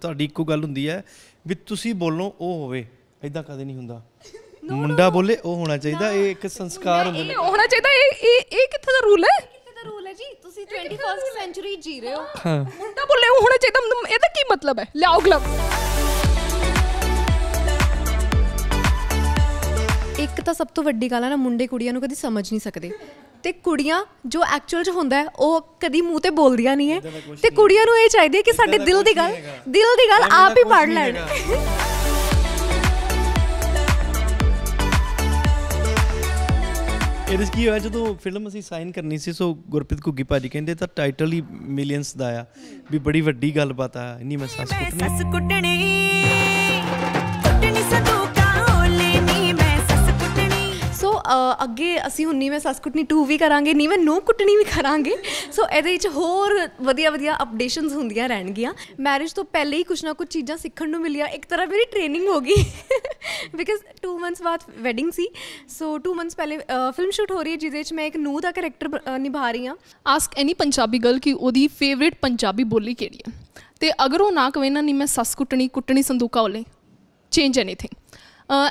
ਤੁਹਾਡੀ ਇੱਕੋ ਗੱਲ ਹੁੰਦੀ ਹੈ ਵੀ ਤੁਸੀਂ ਬੋਲੋ ਉਹ ਹੋਵੇ ਐਦਾਂ ਕਦੇ ਨਹੀਂ ਹੁੰਦਾ ਮੁੰਡਾ ਬੋਲੇ ਉਹ ਹੋਣਾ ਚਾਹੀਦਾ ਇਹ ਇੱਕ ਸੰਸਕਾਰ ਹੁੰਦਾ ਇਹ ਹੋਣਾ ਚਾਹੀਦਾ ਇਹ ਇਹ ਕਿੱਥੇ ਦਾ ਰੂਲ ਹੈ ਦਾ ਰੂਲ ਹੈ ਜੀ ਤੁਸੀਂ 21st ਸੈਂਚਰੀ ਜੀ ਰਹੇ ਹੋ ਮੁੰਡਾ ਬੋਲੇ ਉਹ ਹੋਣਾ ਚਾਹੀਦਾ ਇਹਦਾ ਕੀ ਮਤਲਬ ਹੈ ਲਿਆਓ ਗਲਵ ਇੱਕ ਤਾਂ ਸਭ ਤੋਂ ਵੱਡੀ ਗੱਲ ਹੈ ਨਾ ਮੁੰਡੇ ਕੁੜੀਆਂ ਨੂੰ ਕਦੀ ਸਮਝ ਨਹੀਂ ਸਕਦੇ ਤੇ ਕੁੜੀਆਂ ਜੋ ਐਕਚੁਅਲ 'ਚ ਹੁੰਦਾ ਉਹ ਕਦੀ ਮੂੰਹ ਤੇ ਬੋਲਦੀਆਂ ਨਹੀਂ ਐ ਤੇ ਕੁੜੀਆਂ ਨੂੰ ਇਹ ਚਾਹੀਦੀ ਕਿ ਸਾਡੇ ਦਿਲ ਦੀ ਗੱਲ ਦਿਲ ਦੀ ਗੱਲ ਆਪ ਹੀ ਪੜ ਲੈਣ ਇਹਦੇ ਕੀ ਹੋਇਆ ਜਦੋਂ ਫਿਲਮ ਅਸੀਂ ਸਾਈਨ ਕਰਨੀ ਸੀ ਸੋ ਗੁਰਪ੍ਰੀਤ ਘੁੱਗੀ ਭਾਜੀ ਕਹਿੰਦੇ ਤਾਂ ਟਾਈਟਲ ਹੀ ਮਿਲੀਅਨਸ ਦਾ ਆ ਵੀ ਬੜੀ ਵੱਡੀ ਗੱਲਬਾਤ ਆ ਇੰਨੀ ਮੈਂ ਸੱਸ ਕੁੱਟਣੀ ਅੱਗੇ ਅਸੀਂ ਹੁਣ ਨੀਵੇਂ ਸੱਸ ਕੁੱਟਣੀ 2 ਵੀ ਕਰਾਂਗੇ ਨੀਵੇਂ ਨੂੰ ਕੁੱਟਣੀ ਵੀ ਕਰਾਂਗੇ ਸੋ ਇਹਦੇ ਵਿੱਚ ਹੋਰ ਵਧੀਆ ਵਧੀਆ ਅਪਡੇਸ਼ਨਸ ਹੁੰਦੀਆਂ ਰਹਿਣਗੀਆਂ ਮੈਰਿਜ ਤੋਂ ਪਹਿਲੇ ਹੀ ਕੁਝ ਨਾ ਕੁਝ ਚੀਜ਼ਾਂ ਸਿੱਖਣ ਨੂੰ ਮਿਲੀਆਂ ਇੱਕ ਤਰ੍ਹਾਂ ਮੇਰੀ ਟ੍ਰੇਨਿੰਗ ਹੋ ਗਈ ਬਿਕਾਜ਼ 2 ਮੰਥਸ ਬਾਅਦ ਵੈਡਿੰਗ ਸੀ ਸੋ 2 ਮੰਥਸ ਪਹਿਲੇ ਫਿਲਮ ਸ਼ੂਟ ਹੋ ਰਹੀ ਹੈ ਜਿਹਦੇ ਵਿੱਚ ਮੈਂ ਇੱਕ ਨੂੰ ਦਾ ਕੈਰੈਕਟਰ ਨਿਭਾ ਰਹੀ ਹਾਂ ਆਸਕ ਐਨੀ ਪੰਜਾਬੀ ਗਰਲ ਕਿ ਉਹਦੀ ਫੇਵਰਿਟ ਪੰਜਾਬੀ ਬੋਲੀ ਕਿਹੜੀ ਹੈ ਤੇ ਅਗਰ ਉਹ ਨਾ ਕਵੇ ਨਾ ਨਹੀਂ ਮੈਂ ਸੱਸ ਕੁੱਟਣੀ ਕੁੱਟਣੀ ਸੰਦੂਕਾ ਉਲੇ ਚੇਂਜ ਐਨੀਥਿੰਗ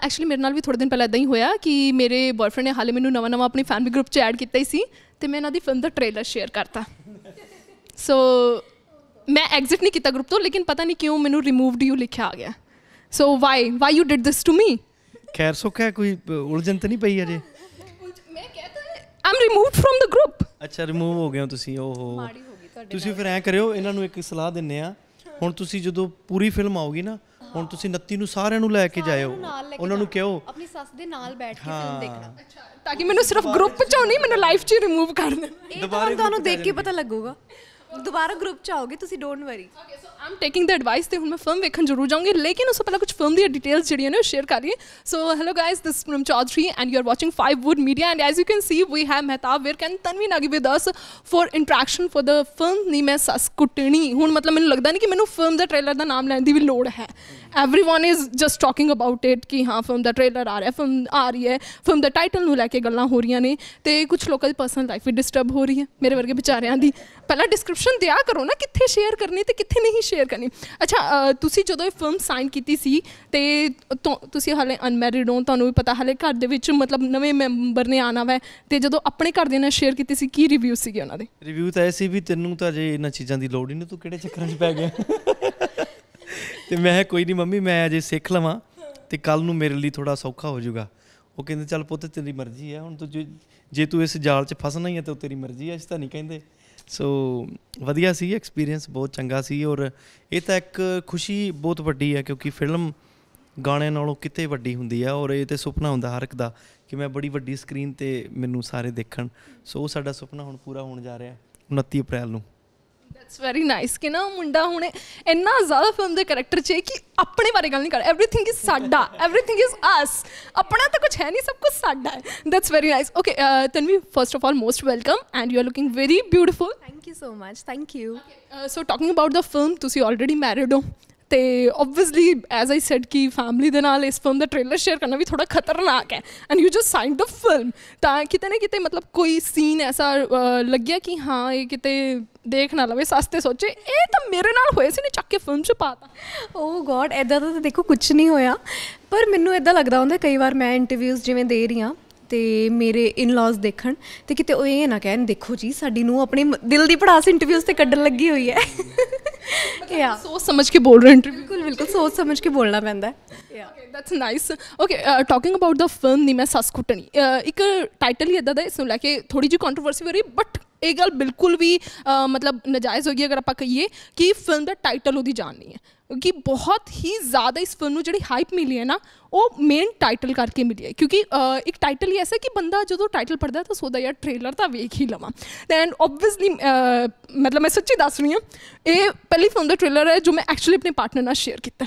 ਐਕਚੁਅਲੀ ਮੇਰੇ ਨਾਲ ਵੀ ਥੋੜੇ ਦਿਨ ਪਹਿਲਾਂ ਇਦਾਂ ਹੀ ਹੋਇਆ ਕਿ ਮੇਰੇ ਬॉयਫ੍ਰੈਂਡ ਨੇ ਹਾਲੇ ਮੈਨੂੰ ਨਵਾਂ ਨਵਾਂ ਆਪਣੀ ਫੈਮਿਲੀ ਗਰੁੱਪ 'ਚ ਐਡ ਕੀਤਾ ਹੀ ਸੀ ਤੇ ਮੈਂ ਇਹਨਾਂ ਦੀ ਫਿਲਮ ਦਾ ਟ੍ਰੇਲਰ ਸ਼ੇਅਰ ਕਰਤਾ ਸੋ ਮੈਂ ਐਗਜ਼ਿਟ ਨਹੀਂ ਕੀਤਾ ਗਰੁੱਪ ਤੋਂ ਲੇਕਿਨ ਪਤਾ ਨਹੀਂ ਕਿਉਂ ਮੈਨੂੰ ਰਿਮੂਵਡ ਯੂ ਲਿਖਿਆ ਆ ਗਿਆ so why why you did this to me ਖੈਰ ਸੁੱਖਾ ਕੋਈ ਉਲਝਣ ਤਾਂ ਨਹੀਂ ਪਈ ਅਜੇ ਮੈਂ ਕਹਤਾ I'm removed from the group ਅੱਛਾ ਰਿਮੂਵ ਹੋ ਗਏ ਹੋ ਤੁਸੀਂ ਓਹੋ ਮਾੜੀ ਹੋ ਗਈ ਤੁਹਾਡੇ ਤੁਸੀਂ ਫਿਰ ਐ ਕਰਿਓ ਇਹਨਾਂ ਨੂੰ ਇੱਕ ਸਲਾਹ ਦਿੰਨੇ ਆ ਹੁਣ ਤੁਸੀਂ ਜਦੋਂ ਪੂਰੀ ਫਿਲਮ ਆਉਗੀ ਨਾ ਹੁਣ ਤੁਸੀਂ 29 ਨੂੰ ਸਾਰਿਆਂ ਨੂੰ ਲੈ ਕੇ ਜਾਇਓ ਉਹਨਾਂ ਨੂੰ ਕਿਹੋ ਆਪਣੀ ਸੱਸ ਦੇ ਨਾਲ ਬੈਠ ਕੇ ਫਿਲਮ ਦੇਖਣਾ ਅੱਛਾ ਤਾਂ ਕਿ ਮੈਨੂੰ ਸਿਰਫ ਗਰੁੱਪ ਚੋਂ ਨਹੀਂ ਮੈਨੂੰ ਲਾਈਫ 'ਚ ਰਿਮੂਵ ਕਰ ਦੇਣ ਦੁਬਾਰਾ ਤੁਹਾਨੂੰ ਦੇਖ ਕੇ ਪਤਾ ਲੱਗੂਗਾ ਦੁਬਾਰਾ ਗਰੁੱਪ 'ਚ ਆਓਗੇ ਤੁਸੀਂ don't worry okay I'm taking the advice ਤੇ ਹੁਣ ਮੈਂ ਫਿਲਮ ਵੇਖਣ ਜ਼ਰੂਰ ਜਾਊਂਗੀ ਲੇਕਿਨ ਉਸ ਤੋਂ ਪਹਿਲਾਂ ਕੁਝ ਫਿਲਮ ਦੀਆਂ ਡਿਟੇਲਸ ਜਿਹੜੀਆਂ ਨੇ ਉਹ ਸ਼ੇਅਰ ਕਰੀਏ so hello guys this from Chaudhary and you are watching Fivewood Media and as you can see we have Mehtab Veer can Tanvi Nagi with us for interaction for the film ਨੀ ਮੈਂ ਸਸ ਕੁੱਟਣੀ ਹੁਣ ਮਤਲਬ ਮੈਨੂੰ ਲੱਗਦਾ ਨਹੀਂ ਕਿ ਮੈਨੂੰ ਫਿਲਮ ਦਾ ਟ੍ਰੇਲਰ ਦਾ ਨਾਮ ਲੈਣ ਦੀ ਵੀ ਲੋੜ ਹੈ everyone is just talking about it ਕਿ ਹਾਂ ਫਿਲਮ ਦਾ ਟ੍ਰੇਲਰ ਆ ਰਿਹਾ ਫਿਲਮ ਆ ਰਹੀ ਹੈ ਫਿਲਮ ਦਾ ਟਾਈਟਲ ਨੂੰ ਲੈ ਕੇ ਗੱਲਾਂ ਹੋ ਰਹੀਆਂ ਨੇ ਤੇ ਕੁਝ ਲੋਕਾਂ ਦੀ ਪਰਸਨਲ ਲਾਈਫ ਵੀ ਡਿਸਟਰਬ ਹੋ ਰਹੀ ਹੈ ਮੇਰੇ ਵਰਗੇ ਵਿਚਾਰਿਆਂ ਦੀ ਪਹਿਲਾਂ ਡਿਸਕ੍ਰਿਪਸ਼ਨ ਦਿਆ ਕਰੋ ਨਾ ਕਿੱਥੇ ਸ਼ੇਅਰ ਕਰਨੀ ਤੇ ਕਿੱਥੇ ਨਹੀਂ ਸ਼ੇਅਰ ਸ਼ੇਅਰ ਕਰਨੀ ਅੱਛਾ ਤੁਸੀਂ ਜਦੋਂ ਇਹ ਫਿਲਮ ਸਾਈਨ ਕੀਤੀ ਸੀ ਤੇ ਤੁਸੀਂ ਹਾਲੇ ਅਨਮੈਰਿਡ ਹੋ ਤੁਹਾਨੂੰ ਵੀ ਪਤਾ ਹਾਲੇ ਘਰ ਦੇ ਵਿੱਚ ਮਤਲਬ ਨਵੇਂ ਮੈਂਬਰ ਨੇ ਆਣਾ ਵਾ ਤੇ ਜਦੋਂ ਆਪਣੇ ਘਰ ਦੇ ਨਾਲ ਸ਼ੇਅਰ ਕੀਤੀ ਸੀ ਕੀ ਰਿਵਿਊ ਸੀਗੇ ਉਹਨਾਂ ਦੇ ਰਿਵਿਊ ਤਾਂ ਐਸੀ ਸੀ ਵੀ ਤੈਨੂੰ ਤਾਂ ਜੇ ਇਹਨਾਂ ਚੀਜ਼ਾਂ ਦੀ ਲੋੜ ਹੀ ਨਹੀਂ ਤੂੰ ਕਿਹੜੇ ਚੱਕਰਾਂ 'ਚ ਪੈ ਗਿਆ ਤੇ ਮੈਂ ਕੋਈ ਨਹੀਂ ਮੰਮੀ ਮੈਂ ਅਜੇ ਸਿੱਖ ਲਵਾਂ ਤੇ ਕੱਲ ਨੂੰ ਮੇਰੇ ਲਈ ਥੋੜਾ ਸੌਖਾ ਹੋ ਜਾਊਗਾ ਉਹ ਕਹਿੰਦੇ ਚੱਲ ਪੁੱਤ ਤੇਰੀ ਮਰਜ਼ੀ ਹੈ ਹੁਣ ਤੂੰ ਜੇ ਤੂੰ ਇਸ ਜਾਲ 'ਚ ਫਸਣਾ ਹੀ ਹੈ ਤਾਂ ਤੇਰੀ ਮਰਜ਼ੀ ਹੈ ਅਸੀਂ ਤਾਂ ਨਹੀਂ ਕਹਿੰਦੇ ਸੋ ਵਧੀਆ ਸੀ ਐਕਸਪੀਰੀਅੰਸ ਬਹੁਤ ਚੰਗਾ ਸੀ ਔਰ ਇਹ ਤਾਂ ਇੱਕ ਖੁਸ਼ੀ ਬਹੁਤ ਵੱਡੀ ਹੈ ਕਿਉਂਕਿ ਫਿਲਮ ਗਾਣੇ ਨਾਲੋਂ ਕਿਤੇ ਵੱਡੀ ਹੁੰਦੀ ਆ ਔਰ ਇਹ ਤੇ ਸੁਪਨਾ ਹੁੰਦਾ ਹਰ ਇੱਕ ਦਾ ਕਿ ਮੈਂ ਬੜੀ ਵੱਡੀ ਸਕਰੀਨ ਤੇ ਮੈਨੂੰ ਸਾਰੇ ਦੇਖਣ ਸੋ ਸਾਡਾ ਸੁਪਨਾ ਹੁਣ ਪੂਰਾ ਹੋਣ ਜਾ ਰਿਹਾ 29 ਅਪ੍ਰੈਲ ਨੂੰ ਇਟਸ ਵੈਰੀ ਨਾਈਸ ਕਿ ਨਾ ਮੁੰਡਾ ਹੁਣ ਇੰਨਾ ਜ਼ਿਆਦਾ ਫਿਲਮ ਦੇ ਕੈਰੈਕਟਰ 'ਚ ਕਿ ਆਪਣੇ ਬਾਰੇ ਗੱਲ ਨਹੀਂ ਕਰ एवरीथिंग ਇਜ਼ ਸਾਡਾ एवरीथिंग ਇਜ਼ ਅਸ ਆਪਣਾ ਤਾਂ ਕੁਝ ਹੈ ਨਹੀਂ ਸਭ ਕੁਝ ਸਾਡਾ ਹੈ that's very nice okay Tanvi first of all most welcome and you are looking very beautiful thank you so much thank you so talking about the film ਤੁਸੀਂ ਆਲਰੇਡੀ ਮੈਰਿਡ ਹੋ ਤੇ ਆਬਵੀਅਸਲੀ ਐਜ਼ ਆਈ ਸੈਡ ਕਿ family ਦੇ ਨਾਲ ਇਸ film ਦਾ trailer share ਕਰਨਾ ਵੀ ਥੋੜਾ ਖਤਰਨਾਕ ਹੈ and you just sign the film ਤਾਂ ਕਿਤੇ ਨਾ ਕਿਤੇ ਮਤਲਬ ਕੋਈ ਸੀਨ ਐਸਾ ਲੱਗਿਆ ਕਿ ਹਾਂ ਇਹ ਕਿਤੇ ਦੇਖ ਨਾ ਲਵੇ ਸਸਤੇ ਸੋਚੇ ਇਹ ਤਾਂ ਮੇਰੇ ਨਾਲ ਹੋਏ ਸੀ ਨੇ ਚੱਕ ਕੇ ਫਿਲਮ 'ਚ ਪਾਤਾ ਓ oh ਗੋਡ ਐਦਾਂ ਤਾਂ ਦੇਖੋ ਕੁਝ ਨਹੀਂ ਹੋਇਆ ਪਰ ਮੈਨੂੰ ਐਦਾਂ ਲੱਗਦਾ ਹੁੰਦਾ ਕਈ ਵਾਰ ਮੈਂ ਇੰਟਰਵਿਊਜ਼ ਜਿਵੇਂ ਦੇ ਰਹੀ ਹਾਂ ਤੇ ਮੇਰੇ ਇਨ-ਲॉज ਦੇਖਣ ਤੇ ਕਿਤੇ ਉਹ ਇਹ ਨਾ ਕਹਿਣ ਦੇਖੋ ਜੀ ਸਾਡੀ ਨੂੰ ਆਪਣੇ ਦਿਲ ਦੀ ਪੜਾਸ ਇੰਟਰਵਿਊਜ਼ ਤੇ ਕੱਢਣ ਲੱਗੀ ਹੋਈ ਹੈ ਯਾ ਸੋਚ ਸਮਝ ਕੇ ਬੋਲ ਰਹੇ ਇੰਟਰਵਿਊ ਬਿਲਕੁਲ ਬਿਲਕੁਲ ਸੋਚ ਸਮਝ ਕੇ ਬੋਲਣਾ ਪੈਂਦਾ ਯਾ that's nice okay talking about the film ਨੀ ਮੈਂ ਸਸਕੁਟਣੀ uh, ਇੱਕ ਟਾਈਟਲ ਹੀ ਇਦਾਂ ਦਾ ਇਸ ਨੂੰ ਲੈ ਕੇ ਥੋੜੀ ਜਿਹੀ ਕੰਟਰੋਵਰਸੀ ਹੋ ਰਹੀ ਬਟ ਇਹ ਗੱਲ ਬਿਲਕੁਲ ਵੀ ਮਤਲਬ ਨਜਾਇਜ਼ ਹੋ ਗਈ ਅਗਰ ਆਪਾਂ ਕਹੀਏ ਕਿ ਫਿਲਮ ਦਾ ਟਾਈਟਲ ਉਹਦੀ ਜਾਣ ਨਹੀਂ ਹੈ ਕਿ ਬਹੁਤ ਹੀ ਜ਼ਿਆਦਾ ਇਸ ਫਿਲਮ ਨੂੰ ਜਿਹੜੀ ਹਾਈਪ ਮਿਲੀ ਹੈ ਨਾ ਉਹ ਮੇਨ ਟਾਈਟਲ ਕਰਕੇ ਮਿਲੀ ਹੈ ਕਿਉਂਕਿ ਇੱਕ ਟਾਈਟਲ ਹੀ ਐਸਾ ਕਿ ਬੰਦਾ ਜਦੋਂ ਟਾਈਟਲ ਪੜਦਾ ਤਾਂ ਸੋਦਾ ਯਾਰ ਟ੍ਰੇਲਰ ਤਾਂ ਵੇਖ ਹੀ ਲਵਾਂ ਦੈਨ ਆਬਵੀਅਸਲੀ ਮਤਲਬ ਮੈਂ ਸੱਚੀ ਦੱਸ ਰਹੀ ਹਾਂ ਇਹ ਪਹਿਲੀ ਫਿਲਮ ਦਾ ਟ੍ਰੇਲਰ ਹੈ ਜੋ ਮੈਂ ਐਕਚੁਅਲੀ ਆਪਣੇ ਪਾਰਟਨਰ ਨਾਲ ਸ਼ੇਅਰ ਕੀਤਾ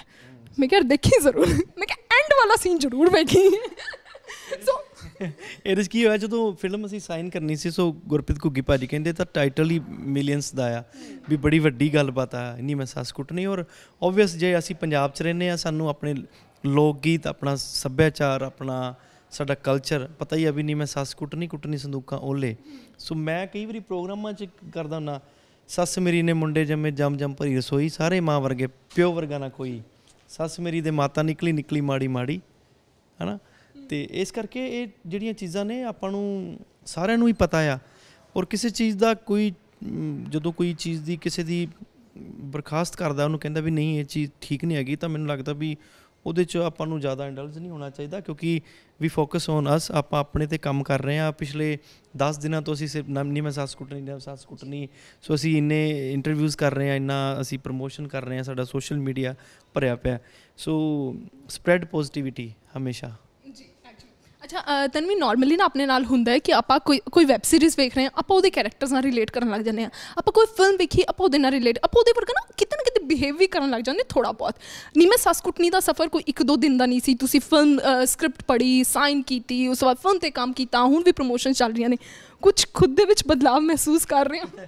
ਮੈਂ ਕਿਹਾ ਦੇਖੀ ਜ਼ਰੂਰ ਮੈਂ ਕਿਹਾ ਐਂਡ ਵਾਲਾ ਸੀਨ ਜ਼ਰੂਰ ਵੇਖੀ ਸੋ ਇਹ 'ਚ ਕੀ ਹੋਇਆ ਜਦੋਂ ਫਿਲਮ ਅਸੀਂ ਸਾਈਨ ਕਰਨੀ ਸੀ ਸੋ ਗੁਰਪ੍ਰੀਤ ਘੁੱਗੀ ਭਾਜੀ ਕਹਿੰਦੇ ਤਾਂ ਟਾਈਟਲ ਹੀ ਮਿਲੀਅਨਸ ਦਾ ਆ ਵੀ ਬੜੀ ਵੱਡੀ ਗੱਲਬਾਤ ਆ ਇੰਨੀ ਮੈਂ ਸੱਸ ਕੁੱਟਣੀ ਔਰ ਆਬਵੀਅਸ ਜੇ ਅਸੀਂ ਪੰਜਾਬ 'ਚ ਰਹਿੰਦੇ ਆ ਸਾਨੂੰ ਆਪਣੇ ਲੋਕ ਗੀਤ ਆਪਣਾ ਸੱਭਿਆਚਾਰ ਆਪਣਾ ਸਾਡਾ ਕਲਚਰ ਪਤਾ ਹੀ ਆ ਵੀ ਨਹੀਂ ਮੈਂ ਸੱਸ ਕੁੱਟਣੀ ਕੁੱਟਣੀ ਸੰਦੂਕਾਂ ਓਲੇ ਸੋ ਮੈਂ ਕਈ ਵਾਰੀ ਪ੍ਰੋਗਰਾਮਾਂ 'ਚ ਕਰਦਾ ਹੁੰਨਾ ਸੱਸ ਮੇਰੀ ਨੇ ਮੁੰਡੇ ਜੰਮੇ ਜੰਮ ਜੰਮ ਭਰੀ ਰਸੋਈ ਸਾਰੇ ਮਾਂ ਵਰਗੇ ਪਿਓ ਵਰਗਾ ਨਾ ਕੋਈ ਸੱਸ ਮੇਰੀ ਦੇ ਮਾਤਾ ਨਿਕਲੀ ਨਿਕਲੀ ਮਾੜੀ ਮਾੜੀ ਹਨਾ ਤੇ ਇਸ ਕਰਕੇ ਇਹ ਜਿਹੜੀਆਂ ਚੀਜ਼ਾਂ ਨੇ ਆਪਾਂ ਨੂੰ ਸਾਰਿਆਂ ਨੂੰ ਹੀ ਪਤਾ ਆ ਔਰ ਕਿਸੇ ਚੀਜ਼ ਦਾ ਕੋਈ ਜਦੋਂ ਕੋਈ ਚੀਜ਼ ਦੀ ਕਿਸੇ ਦੀ ਬਰਖਾਸਤ ਕਰਦਾ ਉਹਨੂੰ ਕਹਿੰਦਾ ਵੀ ਨਹੀਂ ਇਹ ਚੀਜ਼ ਠੀਕ ਨਹੀਂ ਹੈਗੀ ਤਾਂ ਮੈਨੂੰ ਲੱਗਦਾ ਵੀ ਉਹਦੇ 'ਚ ਆਪਾਂ ਨੂੰ ਜ਼ਿਆਦਾ ਇੰਡਲਜ ਨਹੀਂ ਹੋਣਾ ਚਾਹੀਦਾ ਕਿਉਂਕਿ ਵੀ ਫੋਕਸ ਔਨ ਅਸ ਆਪਾਂ ਆਪਣੇ ਤੇ ਕੰਮ ਕਰ ਰਹੇ ਆ ਪਿਛਲੇ 10 ਦਿਨਾਂ ਤੋਂ ਅਸੀਂ ਸਿਰਫ ਨਿਮ ਸਾਸ ਕੁੱਟਣੀ ਨਿਮ ਸਾਸ ਕੁੱਟਣੀ ਸੋ ਅਸੀਂ ਇੰਨੇ ਇੰਟਰਵਿਊਜ਼ ਕਰ ਰਹੇ ਆ ਇੰਨਾ ਅਸੀਂ ਪ੍ਰੋਮੋਸ਼ਨ ਕਰ ਰਹੇ ਆ ਸਾਡਾ ਸੋਸ਼ਲ ਮੀਡੀਆ ਭਰਿਆ ਪਿਆ ਸੋ ਸਪਰੈਡ ਪੋਜ਼ਿਟਿਵਿਟੀ ਹਮੇਸ਼ਾ ਅੱਛਾ ਤਨਵੀ ਨਾਰਮਲੀ ਨਾ ਆਪਣੇ ਨਾਲ ਹੁੰਦਾ ਹੈ ਕਿ ਆਪਾਂ ਕੋਈ ਕੋਈ ਵੈਬ ਸੀਰੀਜ਼ ਵੇਖ ਰਹੇ ਹਾਂ ਆਪਾਂ ਉਹਦੇ ਕੈਰੈਕਟਰਸ ਨਾਲ ਰਿਲੇਟ ਕਰਨ ਲੱਗ ਜਾਂਦੇ ਹਾਂ ਆਪਾਂ ਕੋਈ ਫਿਲਮ ਵੇਖੀ ਆਪਾਂ ਉਹਦੇ ਨਾਲ ਰਿਲੇਟ ਆਪਾਂ ਉਹਦੇ ਵਰਗਾ ਨਾ ਕਿਤੇ ਨਾ ਕਿਤੇ ਬਿਹੇਵ ਵੀ ਕਰਨ ਲੱਗ ਜਾਂਦੇ ਥੋੜਾ ਬਹੁਤ ਨਹੀਂ ਮੈਂ ਸਸਕੁਟਨੀ ਦਾ ਸਫ਼ਰ ਕੋਈ ਇੱਕ ਦੋ ਦਿਨ ਦਾ ਨਹੀਂ ਸੀ ਤੁਸੀਂ ਫਿਲਮ ਸਕ੍ਰਿਪਟ ਪੜ੍ਹੀ ਸਾਈਨ ਕੀਤੀ ਉਸ ਤੋਂ ਬਾਅਦ ਫਿਲਮ ਤੇ ਕੰਮ ਕੀਤਾ ਹੁਣ ਵੀ ਪ੍ਰੋਮੋਸ਼ਨ ਚੱਲ ਰਹੀਆਂ ਨੇ ਕੁਝ ਖੁਦ ਦੇ ਵਿੱਚ ਬਦਲਾਅ ਮਹਿਸੂਸ ਕਰ ਰਹੇ ਹਾਂ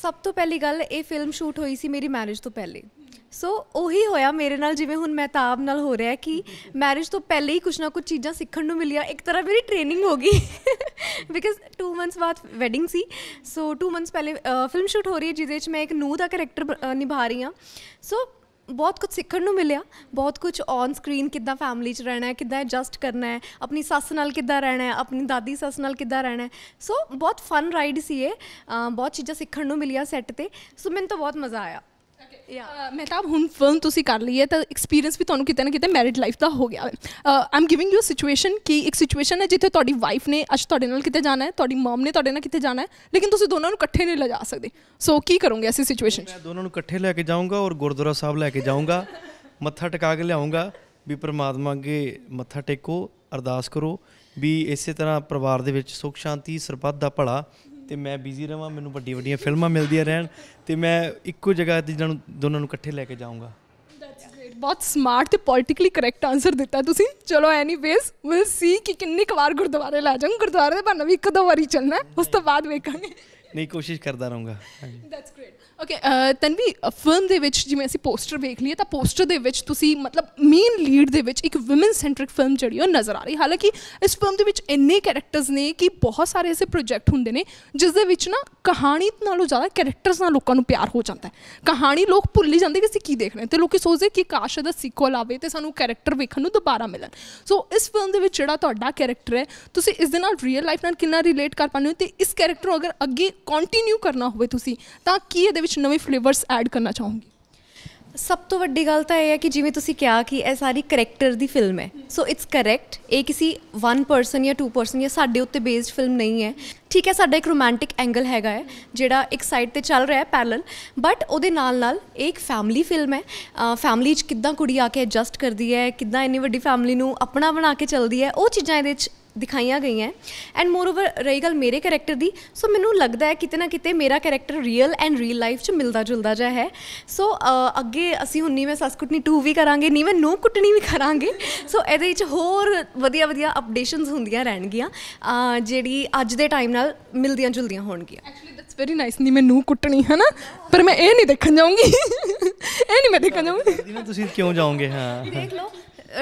ਸਭ ਤੋਂ ਪਹਿਲੀ ਗੱਲ ਇਹ ਫਿਲਮ ਸ਼ੂਟ ਹੋਈ ਸੀ ਮੇਰੀ ਮੈਰਿਜ ਤੋਂ ਪਹਿਲੇ ਸੋ ਉਹੀ ਹੋਇਆ ਮੇਰੇ ਨਾਲ ਜਿਵੇਂ ਹੁਣ ਮਹਿਤਾਬ ਨਾਲ ਹੋ ਰਿਹਾ ਕਿ ਮੈਰਿਜ ਤੋਂ ਪਹਿਲੇ ਹੀ ਕੁਝ ਨਾ ਕੁਝ ਚੀਜ਼ਾਂ ਸਿੱਖਣ ਨੂੰ ਮਿਲੀਆਂ ਇੱਕ ਤਰ੍ਹਾਂ ਮੇਰੀ ਟ੍ਰੇਨਿੰਗ ਹੋ ਗਈ ਬਿਕਾਜ਼ 2 ਮੰਥਸ ਬਾਅਦ ਵੈਡਿੰਗ ਸੀ ਸੋ 2 ਮੰਥਸ ਪਹਿਲੇ ਫਿਲਮ ਸ਼ੂਟ ਹੋ ਰਹੀ ਹੈ ਜਿਹਦੇ ਵਿੱਚ ਮੈਂ ਇੱਕ ਨੂ ਦਾ ਕੈਰੈਕਟਰ ਨਿਭਾ ਰਹੀ ਹਾਂ ਸੋ ਬਹੁਤ ਕੁਝ ਸਿੱਖਣ ਨੂੰ ਮਿਲਿਆ ਬਹੁਤ ਕੁਝ ਔਨ ਸਕਰੀਨ ਕਿੱਦਾਂ ਫੈਮਿਲੀ 'ਚ ਰਹਿਣਾ ਹੈ ਕਿੱਦਾਂ ਐਡਜਸਟ ਕਰਨਾ ਹੈ ਆਪਣੀ ਸੱਸ ਨਾਲ ਕਿੱਦਾਂ ਰਹਿਣਾ ਹੈ ਆਪਣੀ ਦਾਦੀ ਸੱਸ ਨਾਲ ਕਿੱਦਾਂ ਰਹਿਣਾ ਹੈ ਸੋ ਬਹੁਤ ਫਨ ਰਾਈਡ ਸੀ ਇਹ ਬਹੁਤ ਚੀਜ਼ਾਂ ਸਿੱਖਣ ਨੂੰ ਮਿਲੀਆਂ ਸੈੱਟ ਤੇ ਸੋ ਮੈਨੂੰ ਤਾਂ ਬਹੁਤ ਮਜ਼ਾ ਆਇਆ ਮੈਂ ਤਾਂ ਹੁਣ ਫਿਲਮ ਤੁਸੀਂ ਕਰ ਲਈ ਹੈ ਤਾਂ ਐਕਸਪੀਰੀਅੰਸ ਵੀ ਤੁਹਾਨੂੰ ਕਿਤੇ ਨਾ ਕਿਤੇ ਮੈਰਿਡ ਲਾਈਫ ਦਾ ਹੋ ਗਿਆ ਹੈ ਆਮ ਗਿਵਿੰਗ ਯੂ ਸਿਚੁਏਸ਼ਨ ਕਿ ਇੱਕ ਸਿਚੁਏਸ਼ਨ ਹੈ ਜਿੱਥੇ ਤੁਹਾਡੀ ਵਾਈਫ ਨੇ ਅੱਜ ਤੁਹਾਡੇ ਨਾਲ ਕਿਤੇ ਜਾਣਾ ਹੈ ਤੁਹਾਡੀ ਮਮ ਨੇ ਤੁਹਾਡੇ ਨਾਲ ਕਿਤੇ ਜਾਣਾ ਹੈ ਲੇਕਿਨ ਤੁਸੀਂ ਦੋਨਾਂ ਨੂੰ ਇਕੱਠੇ ਨਹੀਂ ਲਿਜਾ ਸਕਦੇ ਸੋ ਕੀ ਕਰੋਗੇ ਐਸੀ ਸਿਚੁਏਸ਼ਨ ਮੈਂ ਦੋਨਾਂ ਨੂੰ ਇਕੱਠੇ ਲੈ ਕੇ ਜਾਊਂਗਾ ਔਰ ਗੁਰਦੁਆਰਾ ਸਾਹਿਬ ਲੈ ਕੇ ਜਾਊਂਗਾ ਮੱਥਾ ਟਿਕਾ ਕੇ ਲਿਆਉਂਗਾ ਵੀ ਪ੍ਰਮਾਤਮਾ ਅੱਗੇ ਮੱਥਾ ਟੇਕੋ ਅਰਦਾਸ ਕਰੋ ਵੀ ਇਸੇ ਤਰ੍ਹਾਂ ਪਰਿਵਾਰ ਦੇ ਵਿੱਚ ਸੁੱਖ ਸ਼ਾਂਤੀ ਸਰਬੱਤ ਦਾ ਭਲਾ ਤੇ ਮੈਂ ਬਿਜ਼ੀ ਰਵਾਂ ਮੈਨੂੰ ਵੱਡੀ ਵੱਡੀਆਂ ਫਿਲਮਾਂ ਮਿਲਦੀਆਂ ਰਹਿਣ ਤੇ ਮੈਂ ਇੱਕੋ ਜਗ੍ਹਾ ਤੇ ਜਿਹਨਾਂ ਨੂੰ ਦੋਨਾਂ ਨੂੰ ਇਕੱਠੇ ਲੈ ਕੇ ਜਾਊਂਗਾ ਬਹੁਤ ਸਮਾਰਟ ਤੇ ਪੋਲਿਟਿਕਲੀ ਕਰੈਕਟ ਆਨਸਰ ਦਿੱਤਾ ਤੁਸੀਂ ਚਲੋ ਐਨੀਵੇਜ਼ ਵਿਲ ਸੀ ਕਿ ਕਿੰਨੀ ਕੁ ਵਾਰ ਗੁਰਦੁਆਰੇ ਲੈ ਜਾਵਾਂ ਗੁਰਦੁਆਰੇ ਦੇ ਬੰਨ ਵੀ ਇੱਕ ਦੋ ਵਾਰੀ ਚੱਲਣਾ ਉਸ ਤੋਂ ਬਾਅਦ ਵੇਖਾਂਗੇ ਨਹੀਂ ਕੋਸ਼ਿਸ਼ ਕਰਦਾ ਰਹੂੰਗਾ that's great okay Tanvi film ਦੇ ਵਿੱਚ ਜਿਵੇਂ ਅਸੀਂ ਪੋਸਟਰ ਵੇਖ ਲਈਏ ਤਾਂ ਪੋਸਟਰ ਦੇ ਵਿੱਚ ਤੁਸੀਂ ਮਤਲਬ ਮੇਨ ਲੀਡ ਦੇ ਵਿੱਚ ਇੱਕ ਔਮਨ ਸੈਂਟ੍ਰਿਕ ਫਿਲਮ ਜਿਹੜੀ ਉਹ ਨਜ਼ਰ ਆ ਰਹੀ ਹਾਲਾਂਕਿ ਇਸ ਫਿਲਮ ਦੇ ਵਿੱਚ ਇੰਨੇ ਕੈਰੈਕਟਰਸ ਨੇ ਕਿ ਬਹੁਤ ਸਾਰੇ ਐਸੇ ਪ੍ਰੋਜੈਕਟ ਹੁੰਦੇ ਨੇ ਜਿਸ ਦੇ ਵਿੱਚ ਨਾ ਕਹਾਣੀ ਨਾਲੋਂ ਜ਼ਿਆਦਾ ਕੈਰੈਕਟਰਸ ਨਾਲ ਲੋਕਾਂ ਨੂੰ ਪਿਆਰ ਹੋ ਜਾਂਦਾ ਹੈ ਕਹਾਣੀ ਲੋਕ ਭੁੱਲ ਹੀ ਜਾਂਦੇ ਕਿ ਅਸੀਂ ਕੀ ਦੇਖ ਰਹੇ ਤੇ ਲੋਕੀ ਸੋਚਦੇ ਕਿ ਕਾਸ਼ ਇਹਦਾ ਸੀਕੁਅਲ ਆਵੇ ਤੇ ਸਾਨੂੰ ਕੈਰੈਕਟਰ ਵੇਖਣ ਨੂੰ ਦੁਬਾਰਾ ਮਿਲਣ ਸੋ ਇਸ ਫਿਲਮ ਦੇ ਵਿੱਚ ਜਿਹੜਾ ਤੁਹਾਡਾ ਕੈਰੈਕਟਰ ਹੈ ਤੁਸੀਂ ਇਸ ਦੇ ਨਾਲ ਰੀਅਲ ਲਾਈਫ ਨਾਲ ਕਿੰਨਾ ਰਿਲੇਟ ਕਰ ਪਾਉਂਦੇ ਹੋ ਤੇ ਇਸ ਕੈਰੈਕਟਰ ਨੂੰ ਅਗਰ ਅੱਗੇ ਕੰਟੀਨਿਊ ਕਰਨਾ ਹੋਵੇ ਤੁਸੀਂ ਤਾਂ ਕੀ ਇਹਦੇ ਵਿੱਚ ਨਵੇਂ ਫਲੇਵਰਸ ਐਡ ਕਰਨਾ ਚਾਹੂੰਗੀ ਸਭ ਤੋਂ ਵੱਡੀ ਗੱਲ ਤਾਂ ਇਹ ਹੈ ਕਿ ਜਿਵੇਂ ਤੁਸੀਂ ਕਿਹਾ ਕਿ ਇਹ ਸਾਰੀ ਕੈਰੈਕਟਰ ਦੀ ਫਿਲਮ ਹੈ ਸੋ ਇਟਸ ਕਰੈਕਟ ਇਹ ਕਿਸੇ ਵਨ ਪਰਸਨ ਜਾਂ ਟੂ ਪਰਸਨ ਜਾਂ ਸਾਡੇ ਉੱਤੇ ਬੇਸਡ ਫਿਲਮ ਨਹੀਂ ਹੈ ਠੀਕ ਹੈ ਸਾਡਾ ਇੱਕ ਰੋਮਾਂਟਿਕ ਐਂਗਲ ਹੈਗਾ ਹੈ ਜਿਹੜਾ ਇੱਕ ਸਾਈਡ ਤੇ ਚੱਲ ਰਿਹਾ ਹੈ ਪੈਰਲਲ ਬਟ ਉਹਦੇ ਨਾਲ ਨਾਲ ਇੱਕ ਫੈਮਿਲੀ ਫਿਲਮ ਹੈ ਫੈਮਿਲੀ 'ਚ ਕਿੱਦਾਂ ਕੁੜੀ ਆ ਕੇ ਐਡਜਸਟ ਕਰਦੀ ਹੈ ਕਿੱਦਾਂ ਇੰਨੀ ਵੱਡੀ ਫੈਮਿਲੀ ਨੂੰ ਆਪਣਾ ਬਣਾ ਕੇ ਚੱਲਦੀ ਹੈ ਉਹ ਚੀਜ਼ਾਂ ਇਹਦੇ 'ਚ ਦਿਖਾਈਆਂ ਗਈਆਂ ਐਂਡ ਮੋਰਓਵਰ ਰਹੀ ਗੱਲ ਮੇਰੇ ਕੈਰੈਕਟਰ ਦੀ ਸੋ ਮੈਨੂੰ ਲੱਗਦਾ ਹੈ ਕਿਤੇ ਨਾ ਕਿਤੇ ਮੇਰਾ character real and real life 'ਚ ਮਿਲਦਾ ਜੁਲਦਾ ਜਾ ਹੈ ਸੋ ਅੱਗੇ ਅਸੀਂ ਹੁਣ ਨੀਵੇਂ ਸਸਕੁਟਨੀ 2 ਵੀ ਕਰਾਂਗੇ ਨੀਵੇਂ ਨੋ ਕੁੱਟਣੀ ਵੀ ਕਰਾਂਗੇ ਸੋ ਇਹਦੇ ਵਿੱਚ ਹੋਰ ਵਧੀਆ ਵਧੀਆ ਅਪਡੇਸ਼ਨਸ ਹੁੰਦੀਆਂ ਰਹਿਣਗੀਆਂ ਜਿਹੜੀ ਅੱਜ ਦੇ ਟਾਈਮ ਨਾਲ ਮਿਲਦੀਆਂ ਜੁਲਦੀਆਂ ਹੋਣਗੀਆਂ ਐਕਚੁਅਲੀ ਦੈਟਸ ਵੈਰੀ ਨਾਈਸ ਨੀ ਮੈਂ ਨੂੰ ਕੁੱਟਣੀ ਹਨਾ ਪਰ ਮੈਂ ਇਹ ਨਹੀਂ ਦੇਖਣ ਜਾਊਂਗੀ ਇਹ ਨਹੀਂ ਮੈਂ ਦੇਖਣ ਜਾਊਂਗੀ ਤੁਸੀਂ ਕਿਉਂ ਜਾਓਗੇ ਹਾਂ ਦੇਖ ਲਓ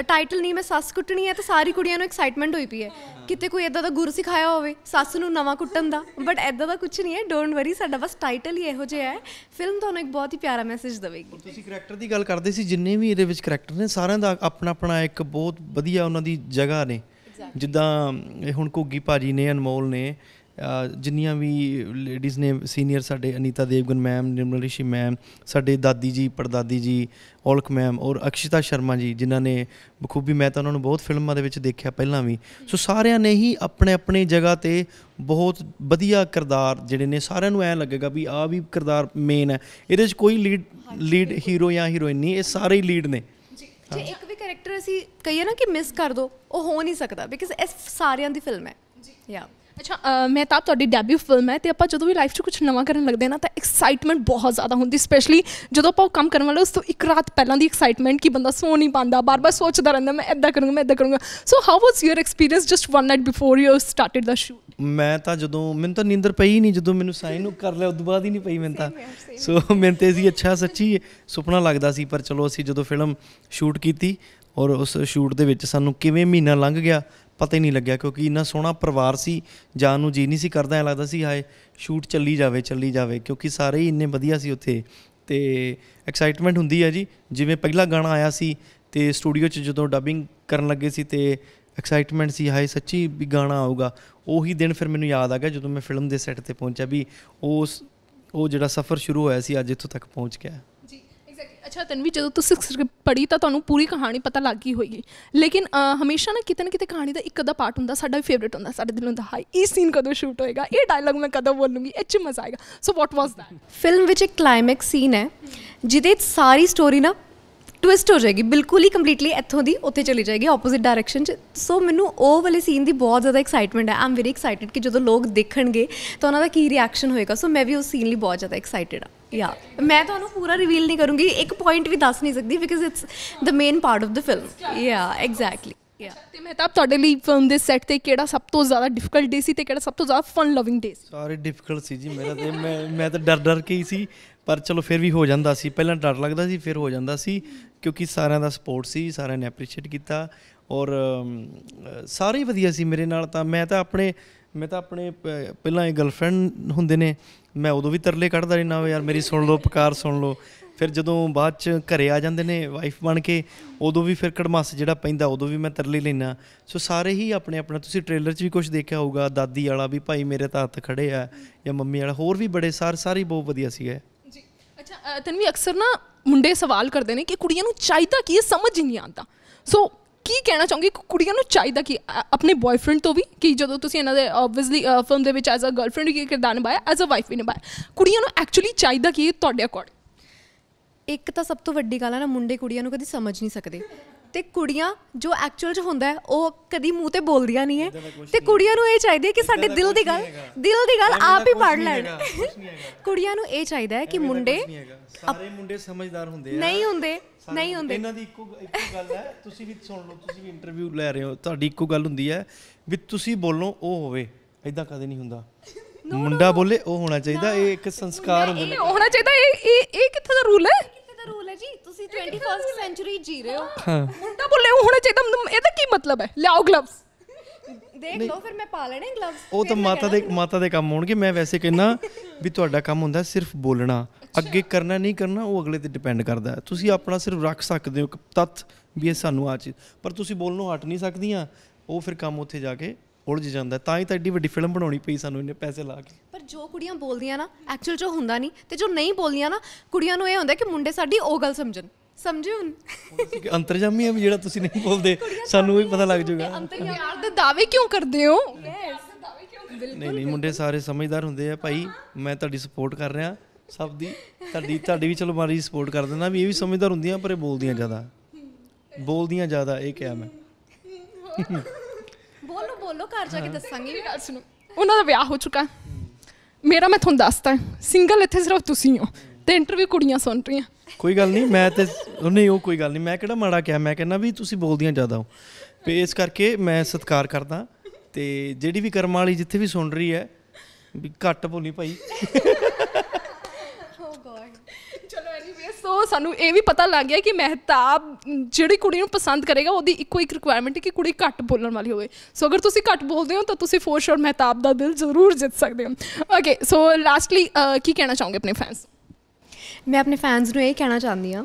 ਟਾਈਟਲ ਨਹੀਂ ਮੈਂ ਸੱਸ ਕੁੱਟਣੀ ਹੈ ਤਾਂ ਸਾਰੀ ਕੁੜੀਆਂ ਨੂੰ ਐਕਸਾਈਟਮੈਂਟ ਹੋਈ ਪਈ ਹੈ ਕਿਤੇ ਕੋਈ ਐਦਾਂ ਦਾ ਗੁਰ ਸਿਖਾਇਆ ਹੋਵੇ ਸੱਸ ਨੂੰ ਨਵਾਂ ਕੁੱਟਣ ਦਾ ਬਟ ਐਦਾਂ ਦਾ ਕੁਝ ਨਹੀਂ ਹੈ ਡੋਨਟ ਵਰੀ ਸਾਡਾ ਬਸ ਟਾਈਟਲ ਹੀ ਇਹੋ ਜਿਹਾ ਹੈ ਫਿਲਮ ਤੁਹਾਨੂੰ ਇੱਕ ਬਹੁਤ ਹੀ ਪਿਆਰਾ ਮੈਸੇਜ ਦੇਵੇਗੀ ਤੁਸੀਂ ਕੈਰੈਕਟਰ ਦੀ ਗੱਲ ਕਰਦੇ ਸੀ ਜਿੰਨੇ ਵੀ ਇਹਦੇ ਵਿੱਚ ਕੈਰੈਕਟਰ ਨੇ ਸਾਰਿਆਂ ਦਾ ਆਪਣਾ ਆਪਣਾ ਇੱਕ ਬਹੁਤ ਵਧੀਆ ਉਹਨਾਂ ਦੀ ਜਗ੍ਹਾ ਨੇ ਜਿੱਦਾਂ ਇਹ ਹੁਣ ਕੋਗੀ ਭਾਜੀ ਨੇ ਅਨਮੋਲ ਨੇ ਜਿੰਨੀਆਂ ਵੀ ਲੇਡੀਜ਼ ਨੇ ਸੀਨੀਅਰ ਸਾਡੇ ਅਨੀਤਾ ਦੇਵਗਨ ਮੈਮ ਨਿਰਮਲ ਰਿਸ਼ੀ ਮੈਮ ਸਾਡੇ ਦਾਦੀ ਜੀ ਪਰਦਾਦੀ ਜੀ ਔਲਕ ਮੈਮ ਔਰ ਅਕਸ਼ਿਤਾ ਸ਼ਰਮਾ ਜੀ ਜਿਨ੍ਹਾਂ ਨੇ ਬਖੂਬੀ ਮੈਂ ਤਾਂ ਉਹਨਾਂ ਨੂੰ ਬਹੁਤ ਫਿਲਮਾਂ ਦੇ ਵਿੱਚ ਦੇਖਿਆ ਪਹਿਲਾਂ ਵੀ ਸੋ ਸਾਰਿਆਂ ਨੇ ਹੀ ਆਪਣੇ ਆਪਣੇ ਜਗ੍ਹਾ ਤੇ ਬਹੁਤ ਵਧੀਆ ਕਿਰਦਾਰ ਜਿਹੜੇ ਨੇ ਸਾਰਿਆਂ ਨੂੰ ਐ ਲੱਗੇਗਾ ਵੀ ਆ ਵੀ ਕਿਰਦਾਰ ਮੇਨ ਹੈ ਇਹਦੇ 'ਚ ਕੋਈ ਲੀਡ ਲੀਡ ਹੀਰੋ ਜਾਂ ਹੀਰੋਇਨ ਨਹੀਂ ਇਹ ਸਾਰੇ ਹੀ ਲੀਡ ਨੇ ਜੇ ਇੱਕ ਵੀ ਕੈਰੈਕਟਰ ਅਸੀਂ ਕਹੀਏ ਨਾ ਕਿ ਮਿਸ ਕਰ ਦੋ ਉਹ ਹੋ ਨਹੀਂ ਸਕਦਾ ਬਿਕਾਜ਼ ਇਹ ਸਾਰਿਆਂ ਦੀ ਫਿਲਮ ਹੈ ਜੀ ਯਾ ਅੱਛਾ ਮਹਿਤਾਬ ਤੁਹਾਡੀ ਡੈਬਿਊ ਫਿਲਮ ਹੈ ਤੇ ਆਪਾਂ ਜਦੋਂ ਵੀ ਲਾਈਫ 'ਚ ਕੁਝ ਨਵਾਂ ਕਰਨ ਲੱਗਦੇ ਨਾ ਤਾਂ ਐਕਸਾਈਟਮੈਂਟ ਬਹੁਤ ਜ਼ਿਆਦਾ ਹੁੰਦੀ ਸਪੈਸ਼ਲੀ ਜਦੋਂ ਆਪਾਂ ਉਹ ਕੰਮ ਕਰਨ ਵਾਲੇ ਉਸ ਤੋਂ ਇੱਕ ਰਾਤ ਪਹਿਲਾਂ ਦੀ ਐਕਸਾਈਟਮੈਂਟ ਕਿ ਬੰਦਾ ਸੌ ਨਹੀਂ ਪਾਉਂਦਾ ਬਾਰ-ਬਾਰ ਸੋਚਦਾ ਰਹਿੰਦਾ ਮੈਂ ਇਦਾਂ ਕਰੂੰਗਾ ਮੈਂ ਇਦਾਂ ਕਰੂੰਗਾ so how was your experience just one night before you started the shoot ਮੈਂ ਤਾਂ ਜਦੋਂ ਮੈਨੂੰ ਤਾਂ ਨੀਂਦਰ ਪਈ ਹੀ ਨਹੀਂ ਜਦੋਂ ਮੈਨੂੰ ਸਾਈਨ ਉਹ ਕਰ ਲਿਆ ਉਸ ਤੋਂ ਬਾਅਦ ਹੀ ਨਹੀਂ ਪਈ ਮੈਂ ਤਾਂ ਸੋ ਮੈਂ ਤੇ ਸੀ ਅੱਛਾ ਸੱਚੀ ਸੁਪਨਾ ਲੱਗਦਾ ਸੀ ਪਰ ਚਲੋ ਅਸੀਂ ਜਦੋਂ ਫਿਲਮ ਸ਼ੂਟ ਕੀਤੀ ਔਰ ਉਸ ਸ਼ੂਟ ਦੇ ਵਿੱਚ ਸਾਨੂੰ ਕਿਵੇਂ ਮਹੀਨਾ ਲੰਘ ਗਿਆ ਪਤਾ ਹੀ ਨਹੀਂ ਲੱਗਿਆ ਕਿਉਂਕਿ ਇੰਨਾ ਸੋਹਣਾ ਪਰਿਵਾਰ ਸੀ ਜਾਣ ਨੂੰ ਜੀ ਨਹੀਂ ਸੀ ਕਰਦਾ ਐ ਲੱਗਦਾ ਸੀ ਹਾਏ ਸ਼ੂਟ ਚੱਲੀ ਜਾਵੇ ਚੱਲੀ ਜਾਵੇ ਕਿਉਂਕਿ ਸਾਰੇ ਹੀ ਇੰਨੇ ਵਧੀਆ ਸੀ ਉੱਥੇ ਤੇ ਐਕਸਾਈਟਮੈਂਟ ਹੁੰਦੀ ਹੈ ਜੀ ਜਿਵੇਂ ਪਹਿਲਾ ਗਾਣਾ ਆਇਆ ਸੀ ਤੇ ਸਟੂਡੀਓ 'ਚ ਜਦੋਂ ਡਬਿੰਗ ਕਰਨ ਲੱਗੇ ਸੀ ਤੇ ਐਕਸਾਈਟਮੈਂਟ ਸੀ ਹਾਏ ਸੱਚੀ ਵੀ ਗਾਣਾ ਆਊਗਾ ਉਹੀ ਦਿਨ ਫਿਰ ਮੈਨੂੰ ਯਾਦ ਆ ਗਿਆ ਜਦੋਂ ਮੈਂ ਫਿਲਮ ਦੇ ਸੈੱਟ ਤੇ ਪਹੁੰਚਿਆ ਵੀ ਉਸ ਉਹ ਜਿਹੜਾ ਸਫ਼ਰ ਸ਼ੁਰੂ ਹੋਇਆ ਸੀ ਅੱਜ ਇੱਥੋਂ ਤੱਕ ਪਹੁੰਚ ਗਿਆ ਅੱਛਾ ਤਨਵੀ ਜਦੋਂ ਤੁਸੀਂ ਸਕ੍ਰਿਪਟ ਪੜ੍ਹੀ ਤਾਂ ਤੁਹਾਨੂੰ ਪੂਰੀ ਕਹਾਣੀ ਪਤਾ ਲੱਗ ਗਈ ਹੋਏਗੀ ਲੇਕਿਨ ਹਮੇਸ਼ਾ ਨਾ ਕਿਤੇ ਨਾ ਕਿਤੇ ਕਹਾਣੀ ਦਾ ਇੱਕ ਅਦਾ ਪਾਰਟ ਹੁੰਦਾ ਸਾਡਾ ਫੇਵਰਿਟ ਹੁੰਦਾ ਸਾਡੇ ਦਿਲ ਦਾ ਹਾਈ ਇਹ ਸੀਨ ਕਦੋਂ ਸ਼ੂਟ ਹੋਏਗਾ ਇਹ ਡਾਇਲੌਗ ਮੈਂ ਕਦੋਂ ਬੋਲੂੰਗੀ ਇਹ ਚ ਮਜ਼ਾ ਆਏਗਾ ਸੋ ਵਾਟ ਵਾਸ ਦੈਟ ਫਿਲਮ ਵਿੱਚ ਇੱਕ ਕਲਾਈਮੈਕਸ ਸੀਨ ਹੈ ਜਿਹਦੇ ਸਾਰੀ ਸਟੋਰੀ ਨਾ ਟਵਿਸਟ ਹੋ ਜਾਏਗੀ ਬਿਲਕੁਲ ਹੀ ਕੰਪਲੀਟਲੀ ਇੱਥੋਂ ਦੀ ਉੱਥੇ ਚਲੀ ਜਾਏਗੀ ਆਪੋਜ਼ਿਟ ਡਾਇਰੈਕਸ਼ਨ 'ਚ ਸੋ ਮੈਨੂੰ ਉਹ ਵਾਲੇ ਸੀਨ ਦੀ ਬਹੁਤ ਜ਼ਿਆਦਾ ਐਕਸਾਈਟਮੈਂਟ ਹੈ ਆਮ ਵੈਰੀ ਐਕਸਾਈਟਿਡ ਕਿ ਜਦੋਂ ਲੋਕ ਦੇਖਣਗੇ ਤਾਂ ਉਹਨਾਂ ਦਾ ਕੀ ਰਿਐਕਸ਼ਨ ਹੋਏਗਾ ਸੋ ਮੈਂ ਵੀ ਉਸ ਸੀਨ ਲਈ ਬਹੁਤ ਜ਼ਿਆਦਾ ਐਕਸਾਈਟਿਡ ਹਾਂ ਯਾ ਮੈਂ ਤੁਹਾਨੂੰ ਪੂਰਾ ਰਿਵੀਲ ਨਹੀਂ ਕਰੂੰਗੀ ਇੱਕ ਪੁਆਇੰਟ ਵੀ ਦੱਸ ਨਹੀਂ ਸਕਦੀ because it's the main part of the film yeah exactly yeah ਤੇ ਮਹਿਤਾਬ ਤੁਹਾਡੇ ਲਈ ਫਿਲਮ ਦੇ ਸੈੱਟ ਤੇ ਕਿਹੜਾ ਸਭ ਤੋਂ ਜ਼ਿਆਦਾ ਡਿਫਿਕਲਟ ਡੇ ਸੀ ਤੇ ਕਿਹੜਾ ਸਭ ਤੋਂ ਜ਼ਿਆਦਾ ਫਨ ਲਵਿੰਗ ਡੇ ਸੀ ਸਾਰੇ ਡਿਫਿਕਲਟ ਸੀ ਜੀ ਮੇਰਾ ਤੇ ਮੈਂ ਮੈਂ ਤਾਂ ਡਰ ਡਰ ਕੇ ਹੀ ਸੀ ਪਰ ਚਲੋ ਫਿਰ ਵੀ ਹੋ ਜਾਂਦਾ ਸੀ ਪਹਿਲਾਂ ਡਰ ਲੱਗਦਾ ਸੀ ਫਿਰ ਹੋ ਜਾਂਦਾ ਸੀ ਕਿਉਂਕਿ ਸਾਰਿਆਂ ਦਾ ਸਪੋਰਟ ਸੀ ਸਾਰਿਆਂ ਨੇ ਅਪਰੀਸ਼ੀਏਟ ਕੀਤਾ ਔਰ ਸਾਰੇ ਵਧੀਆ ਸੀ ਮੇਰੇ ਨਾਲ ਤਾਂ ਮੈਂ ਤਾਂ ਆਪਣੇ ਮੈਂ ਤਾਂ ਆਪਣੇ ਪਹਿਲਾਂ ਇਹ ਗਰਲਫ੍ਰੈਂਡ ਹੁੰਦੇ ਨੇ ਮੈਂ ਉਦੋਂ ਵੀ ਤਰਲੇ ਕੱਢਦਾ ਰਹਿਣਾ ਯਾਰ ਮੇਰੀ ਸੁਣ ਲਓ ਪੁਕਾਰ ਸੁਣ ਲਓ ਫਿਰ ਜਦੋਂ ਬਾਅਦ ਚ ਘਰੇ ਆ ਜਾਂਦੇ ਨੇ ਵਾਈਫ ਬਣ ਕੇ ਉਦੋਂ ਵੀ ਫਿਰ ਕੜਮਾਸ ਜਿਹੜਾ ਪੈਂਦਾ ਉਦੋਂ ਵੀ ਮੈਂ ਤਰਲੇ ਲੈਣਾ ਸੋ ਸਾਰੇ ਹੀ ਆਪਣੇ ਆਪਣਾ ਤੁਸੀਂ ਟ੍ਰੇਲਰ 'ਚ ਵੀ ਕੁਝ ਦੇਖਿਆ ਹੋਊਗਾ ਦਾਦੀ ਵਾਲਾ ਵੀ ਭਾਈ ਮੇਰੇ ਤਾਂ ਹੱਥ ਖੜੇ ਆ ਜਾਂ ਮੰਮੀ ਵਾਲਾ ਹੋਰ ਵੀ ਬੜੇ ਸਾਰ ਸਾਰੇ ਬਹੁਤ ਵਧੀਆ ਸੀਗੇ ਜੀ ਅੱਛਾ ਤਨਵੀ ਅਕਸਰ ਨਾ ਮੁੰਡੇ ਸਵਾਲ ਕਰਦੇ ਨੇ ਕਿ ਕੁੜੀਆਂ ਨੂੰ ਚਾਹੀਦਾ ਕੀ ਸਮਝ ਨਹੀਂ ਆਉਂਦਾ ਸੋ ਕੀ ਕਹਿਣਾ ਚਾਹੂੰਗੀ ਕਿ ਕੁੜੀਆਂ ਨੂੰ ਚਾਹੀਦਾ ਕਿ ਆਪਣੇ ਬॉयਫ੍ਰੈਂਡ ਤੋਂ ਵੀ ਕਿ ਜਦੋਂ ਤੁਸੀਂ ਇਹਨਾਂ ਦੇ ਆਬਵੀਅਸਲੀ ਫਿਲਮ ਦੇ ਵਿੱਚ ਐਜ਼ ਅ ਗਰਲਫ੍ਰੈਂਡ ਕੀ ਕਿਰਦਾਰ ਨਿਭਾਇਆ ਐਜ਼ ਅ ਵਾਈਫ ਵੀ ਨਿਭਾਇਆ ਕੁੜੀਆਂ ਨੂੰ ਐਕਚੁਅਲੀ ਚਾਹੀਦਾ ਕਿ ਤੁਹਾਡੇ ਅਕੋਰਡ ਇੱਕ ਤਾਂ ਸਭ ਤੋਂ ਵੱਡੀ ਗੱਲ ਹੈ ਨਾ ਮੁੰਡੇ ਕੁੜੀਆਂ ਨੂੰ ਕਦੀ ਸਮਝ ਨਹੀਂ ਸਕਦੇ ਤੇ ਕੁੜੀਆਂ ਜੋ ਐਕਚੁਅਲ 'ਚ ਹੁੰਦਾ ਉਹ ਕਦੀ ਮੂੰਹ ਤੇ ਬੋਲਦੀਆਂ ਨਹੀਂ ਐ ਤੇ ਕੁੜੀਆਂ ਨੂੰ ਇਹ ਚਾਹੀਦਾ ਕਿ ਸਾਡੇ ਦਿਲ ਦੀ ਗੱਲ ਦਿਲ ਦੀ ਗੱਲ ਆਪ ਹੀ ਪੜ ਲੈਣ ਕੁੜੀਆਂ ਨੂੰ ਇਹ ਚਾਹੀਦਾ ਹੈ ਕਿ ਮੁੰਡੇ ਸਾਰੇ ਮੁੰਡੇ ਸਮਝਦਾਰ ਹੁੰਦੇ ਆ ਨਹੀਂ ਹੁੰਦੇ ਨਹੀਂ ਹੁੰਦੇ ਇਹਨਾਂ ਦੀ ਇੱਕੋ ਇੱਕੋ ਗੱਲ ਹੈ ਤੁਸੀਂ ਵੀ ਸੁਣ ਲਓ ਤੁਸੀਂ ਵੀ ਇੰਟਰਵਿਊ ਲੈ ਰਹੇ ਹੋ ਤੁਹਾਡੀ ਇੱਕੋ ਗੱਲ ਹੁੰਦੀ ਹੈ ਵੀ ਤੁਸੀਂ ਬੋਲੋ ਉਹ ਹੋਵੇ ਐਦਾਂ ਕਦੇ ਨਹੀਂ ਹੁੰਦਾ ਮੁੰਡਾ ਬੋਲੇ ਉਹ ਹੋਣਾ ਚਾਹੀਦਾ ਇਹ ਇੱਕ ਸੰਸਕਾਰ ਹੁੰਦਾ ਇਹ ਹੋਣਾ ਚਾਹੀਦਾ ਇਹ ਇਹ ਕਿੱਥੋਂ ਦਾ ਰੂਲ ਹੈ ਜੀ ਤੁਸੀਂ 21st ਸੈਂਚਰੀ ਜੀ ਰਹੇ ਹੋ ਮੁੰਡਾ ਬੁੱਲੇ ਹੋਣਾ ਚਾਹੀਦਾ ਇਹਦਾ ਕੀ ਮਤਲਬ ਹੈ ਲਿਆਓ ਗਲਵਸ ਦੇਖ ਲਓ ਫਿਰ ਮੈਂ ਪਾ ਲੈਣੇ ਗਲਵਸ ਉਹ ਤਾਂ ਮਾਤਾ ਦੇ ਮਾਤਾ ਦੇ ਕੰਮ ਹੋਣਗੇ ਮੈਂ ਵੈਸੇ ਕਹਿੰਨਾ ਵੀ ਤੁਹਾਡਾ ਕੰਮ ਹੁੰਦਾ ਸਿਰਫ ਬੋਲਣਾ ਅੱਗੇ ਕਰਨਾ ਨਹੀਂ ਕਰਨਾ ਉਹ ਅਗਲੇ ਤੇ ਡਿਪੈਂਡ ਕਰਦਾ ਹੈ ਤੁਸੀਂ ਆਪਣਾ ਸਿਰਫ ਰੱਖ ਸਕਦੇ ਹੋ ਤਤ ਵੀ ਇਹ ਸਾਨੂੰ ਆ ਚੀਜ਼ ਪਰ ਤੁਸੀਂ ਬੋਲਣੋਂ ਹਟ ਨਹੀਂ ਸਕਦੀਆਂ ਉਹ ਫਿਰ ਕੰਮ ਉੱਥੇ ਜਾ ਕੇ ਉਲਝ ਜਾਂਦਾ ਤਾਂ ਹੀ ਤਾਂ ਐਡੀ ਵੱਡੀ ਫਿਲਮ ਬਣਾਉਣੀ ਪਈ ਸਾਨੂੰ ਇੰਨੇ ਪੈਸੇ ਲਾ ਕੇ ਪਰ ਜੋ ਕੁੜੀਆਂ ਬੋਲਦੀਆਂ ਨਾ ਐਕਚੁਅਲ ਜੋ ਹੁੰਦਾ ਨਹੀਂ ਤੇ ਜੋ ਨਹੀਂ ਬੋਲਦੀਆਂ ਨਾ ਕੁੜੀਆਂ ਨੂੰ ਇਹ ਹੁੰਦਾ ਕਿ ਮੁੰਡੇ ਸਾਡੀ ਉਹ ਗੱਲ ਸਮਝਣ ਸਮਝੇ ਹੁਣ ਅੰਤਰਜਾਮੀ ਹੈ ਜਿਹੜਾ ਤੁਸੀਂ ਨਹੀਂ ਬੋਲਦੇ ਸਾਨੂੰ ਵੀ ਪਤਾ ਲੱਗ ਜਾਊਗਾ ਯਾਰ ਦੇ ਦਾਅਵੇ ਕਿਉਂ ਕਰਦੇ ਹੋ ਨਹੀਂ ਨਹੀਂ ਮੁੰਡੇ ਸਾਰੇ ਸਮਝਦਾਰ ਹੁੰਦੇ ਆ ਭਾਈ ਮੈਂ ਤੁਹਾਡੀ ਸਪੋਰਟ ਕਰ ਰਿਹਾ ਸਭ ਦੀ ਤੁਹਾਡੀ ਤੁਹਾਡੀ ਵੀ ਚਲੋ ਮਾਰੀ ਸਪੋਰਟ ਕਰ ਦਿੰਦਾ ਵੀ ਇਹ ਵੀ ਸਮਝਦਾਰ ਹੁੰਦੀਆਂ ਪਰ ਇਹ ਬੋਲਦੀਆਂ ਜ਼ਿਆਦਾ ਬੋਲਦੀਆਂ ਜ਼ਿਆਦਾ ਇਹ ਕਿਹਾ ਮੈਂ ਬੋਲੋ ਘਰ ਜਾ ਕੇ ਦੱਸਾਂਗੀ ਵੀ ਗੱਲ ਸੁਣੋ ਉਹਨਾਂ ਦਾ ਵਿਆਹ ਹੋ ਚੁੱਕਾ ਮੇਰਾ ਮੈਂ ਤੁਹਾਨੂੰ ਦੱਸਤਾ ਸਿੰਗਲ ਇੱਥੇ ਸਿਰਫ ਤੁਸੀਂ ਹੋ ਤੇ ਇੰਟਰਵਿਊ ਕੁੜੀਆਂ ਸੁਣ ਰਹੀਆਂ ਕੋਈ ਗੱਲ ਨਹੀਂ ਮੈਂ ਤੇ ਨਹੀਂ ਉਹ ਕੋਈ ਗੱਲ ਨਹੀਂ ਮੈਂ ਕਿਹੜਾ ਮਾੜਾ ਕਿਹਾ ਮੈਂ ਕਹਿੰਦਾ ਵੀ ਤੁਸੀਂ ਬੋਲਦੀਆਂ ਜ਼ਿਆਦਾ ਹੋ ਤੇ ਇਸ ਕਰਕੇ ਮੈਂ ਸਤਿਕਾਰ ਕਰਦਾ ਤੇ ਜਿਹੜੀ ਵੀ ਕਰਮ ਵਾਲੀ ਜਿੱਥੇ ਵੀ ਸੁਣ ਰਹੀ ਹੈ ਵੀ ਘੱਟ ਬੋਲੀ ਭਾਈ ਐਨੀਵੇ ਸੋ ਸਾਨੂੰ ਇਹ ਵੀ ਪਤਾ ਲੱਗ ਗਿਆ ਕਿ ਮਹਿਤਾਬ ਜਿਹੜੀ ਕੁੜੀ ਨੂੰ ਪਸੰਦ ਕਰੇਗਾ ਉਹਦੀ ਇੱਕੋ ਇੱਕ ਰਿਕੁਆਇਰਮੈਂਟ ਹੈ ਕਿ ਕੁੜੀ ਘੱਟ ਬੋਲਣ ਵਾਲੀ ਹੋਵੇ ਸੋ ਅਗਰ ਤੁਸੀਂ ਘੱਟ ਬੋਲਦੇ ਹੋ ਤਾਂ ਤੁਸੀਂ ਫੋਰ ਸ਼ੋਰ ਮਹਿਤਾਬ ਦਾ ਦਿਲ ਜ਼ਰੂਰ ਜਿੱਤ ਸਕਦੇ ਹੋ ਓਕੇ ਸੋ ਲਾਸਟਲੀ ਕੀ ਕਹਿਣਾ ਚਾਹੋਗੇ ਆਪਣੇ ਫੈਨਸ ਮੈਂ ਆਪਣੇ ਫੈਨਸ ਨੂੰ ਇਹ ਕਹਿਣਾ ਚਾਹੁੰਦੀ ਹਾਂ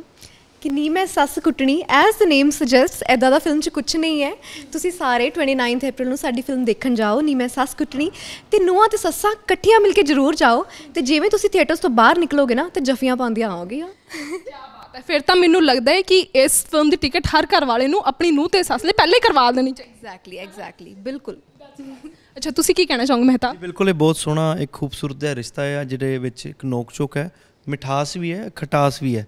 ਕਿ ਨੀ ਮੈਂ ਸੱਸ ਕੁੱਟਣੀ ਐਸ ਦਾ ਨੇਮ ਸੁਜੈਸਟਸ ਐਦਾ ਦਾ ਫਿਲਮ 'ਚ ਕੁਝ ਨਹੀਂ ਹੈ ਤੁਸੀਂ ਸਾਰੇ 29th April ਨੂੰ ਸਾਡੀ ਫਿਲਮ ਦੇਖਣ ਜਾਓ ਨੀ ਮੈਂ ਸੱਸ ਕੁੱਟਣੀ ਤੇ ਨੂੰਹਾਂ ਤੇ ਸੱਸਾਂ ਇਕੱਠੀਆਂ ਮਿਲ ਕੇ ਜ਼ਰੂਰ ਜਾਓ ਤੇ ਜਿਵੇਂ ਤੁਸੀਂ ਥੀਏਟਰਸ ਤੋਂ ਬਾਹਰ ਨਿਕਲੋਗੇ ਨਾ ਤੇ ਜਫੀਆਂ ਪਾਉਂਦੀਆਂ ਆਓਗੀਆਂ ਹੈ ਫਿਰ ਤਾਂ ਮੈਨੂੰ ਲੱਗਦਾ ਹੈ ਕਿ ਇਸ ਫਿਲਮ ਦੀ ਟਿਕਟ ਹਰ ਘਰ ਵਾਲੇ ਨੂੰ ਆਪਣੀ ਨੂੰਹ ਤੇ ਸੱਸ ਲਈ ਪਹਿਲੇ ਕਰਵਾ ਦੇਣੀ ਚਾਹੀਦੀ ਐਗਜ਼ੈਕਟਲੀ ਐਗਜ਼ੈਕਟਲੀ ਬਿਲਕੁਲ ਅੱਛਾ ਤੁਸੀਂ ਕੀ ਕਹਿਣਾ ਚਾਹੋਗੇ ਮਹਿਤਾ ਬਿਲਕੁਲ ਇਹ ਬਹੁਤ ਸੋਹਣਾ ਇੱਕ ਖੂਬਸੂਰਤ ਜਿਹਾ ਰਿਸ਼ਤਾ ਹੈ ਜਿਹਦੇ ਵਿੱਚ ਇੱਕ ਨੋਕ-ਝੋਕ ਹੈ ਮਿਠਾਸ ਵੀ ਹੈ ਖਟਾਸ ਵੀ ਹੈ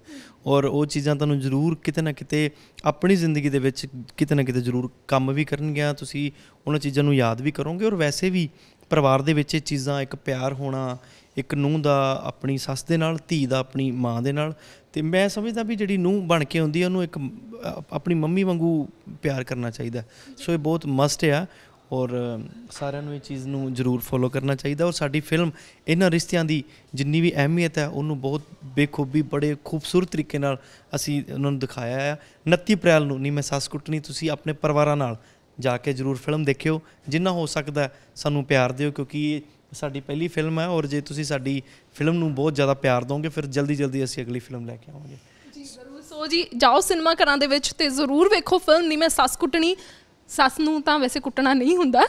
ਔਰ ਉਹ ਚੀਜ਼ਾਂ ਤੁਹਾਨੂੰ ਜ਼ਰੂਰ ਕਿਤੇ ਨਾ ਕਿਤੇ ਆਪਣੀ ਜ਼ਿੰਦਗੀ ਦੇ ਵਿੱਚ ਕਿਤੇ ਨਾ ਕਿਤੇ ਜ਼ਰੂਰ ਕੰਮ ਵੀ ਕਰਨਗੀਆਂ ਤੁਸੀਂ ਉਹਨਾਂ ਚੀਜ਼ਾਂ ਨੂੰ ਯਾਦ ਵੀ ਕਰੋਗੇ ਔਰ ਵੈਸੇ ਵੀ ਪਰਿਵਾਰ ਦੇ ਵਿੱਚ ਇਹ ਚੀਜ਼ਾਂ ਇੱਕ ਪਿਆਰ ਹੋਣਾ ਇੱਕ ਨੂੰਹ ਦਾ ਆਪਣੀ ਸੱਸ ਦੇ ਨਾਲ ਧੀ ਦਾ ਆਪਣੀ ਮਾਂ ਦੇ ਨਾਲ ਤੇ ਮੈਂ ਸਮਝਦਾ ਵੀ ਜਿਹੜੀ ਨੂੰਹ ਬਣ ਕੇ ਆਉਂਦੀ ਹੈ ਉਹਨੂੰ ਇੱਕ ਆਪਣੀ ਮੰਮੀ ਵਾਂਗੂ ਪਿਆਰ ਕਰਨਾ ਚਾਹੀਦਾ ਸੋ ਇਹ ਬਹੁਤ ਮਸਟ ਆ ਔਰ ਸਾਰਿਆਂ ਨੂੰ ਇਹ ਚੀਜ਼ ਨੂੰ ਜ਼ਰੂਰ ਫੋਲੋ ਕਰਨਾ ਚਾਹੀਦਾ ਔਰ ਸਾਡੀ ਫਿਲਮ ਇਹਨਾਂ ਰਿਸ਼ਤਿਆਂ ਦੀ ਜਿੰਨੀ ਵੀ ਅਹਿਮੀਅਤ ਹੈ ਉਹਨੂੰ ਬਹੁਤ ਬੇਖੂਬੀ ਬੜੇ ਖੂਬਸੂਰਤ ਤਰੀਕੇ ਨਾਲ ਅਸੀਂ ਉਹਨਾਂ ਨੂੰ ਦਿਖਾਇਆ ਹੈ 29 ਅਪ੍ਰੈਲ ਨੂੰ ਨਹੀਂ ਮੈਂ ਸਾਸ ਕੁੱਟਣੀ ਤੁਸੀਂ ਆਪਣੇ ਪਰਿਵਾਰਾਂ ਨਾਲ ਜਾ ਕੇ ਜ਼ਰੂਰ ਫਿਲਮ ਦੇਖਿਓ ਜਿੰਨਾ ਹੋ ਸਕਦਾ ਸਾਨੂੰ ਪਿਆਰ ਦਿਓ ਕਿਉਂਕਿ ਇਹ ਸਾਡੀ ਪਹਿਲੀ ਫਿਲਮ ਹੈ ਔਰ ਜੇ ਤੁਸੀਂ ਸਾਡੀ ਫਿਲਮ ਨੂੰ ਬਹੁਤ ਜ਼ਿਆਦਾ ਪਿਆਰ ਦੋਗੇ ਫਿਰ ਜਲਦੀ ਜਲਦੀ ਅਸੀਂ ਅਗਲੀ ਫਿਲਮ ਲੈ ਕੇ ਆਵਾਂਗੇ ਜੀ ਜ਼ਰੂਰ ਸੋ ਜੀ ਜਾਓ ਸਿਨੇਮਾ ਘਰਾਂ ਦੇ ਵਿੱਚ ਤੇ ਜ਼ਰੂਰ ਵੇਖੋ ਫਿਲਮ ਨਹੀਂ ਮੈਂ ਸਾਸ ਕੁੱਟਣੀ ਸੱਸ ਨੂੰ ਤਾਂ ਵੈਸੇ ਕੁੱਟਣਾ ਨਹੀਂ ਹੁੰਦਾ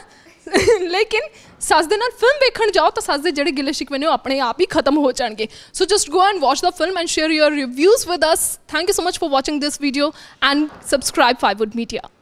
ਲੇਕਿਨ ਸੱਸ ਦੇ ਨਾਲ ਫਿਲਮ ਵੇਖਣ ਜਾਓ ਤਾਂ ਸੱਸ ਦੇ ਜਿਹੜੇ ਗਿਲੇ ਸ਼ਿਕਵੇ ਨੇ ਉਹ ਆਪਣੇ ਆਪ ਹੀ ਖਤਮ ਹੋ ਜਾਣਗੇ so just go and watch the film and share your reviews with us thank you so much for watching this video and subscribe Fivewood media